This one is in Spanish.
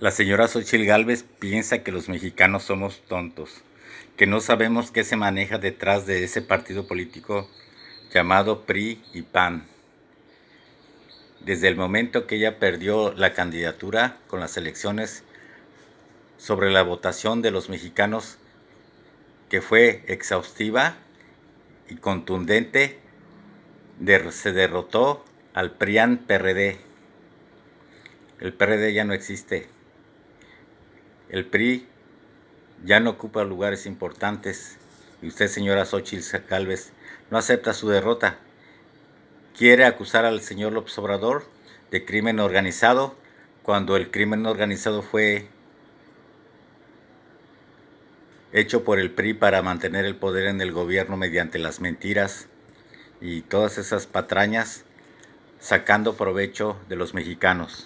La señora Xochil Gálvez piensa que los mexicanos somos tontos, que no sabemos qué se maneja detrás de ese partido político llamado PRI y PAN. Desde el momento que ella perdió la candidatura con las elecciones sobre la votación de los mexicanos, que fue exhaustiva y contundente, se derrotó al PRIAN PRD. El PRD ya no existe el PRI ya no ocupa lugares importantes y usted, señora Xochitl Calves, no acepta su derrota. Quiere acusar al señor López Obrador de crimen organizado cuando el crimen organizado fue hecho por el PRI para mantener el poder en el gobierno mediante las mentiras y todas esas patrañas, sacando provecho de los mexicanos.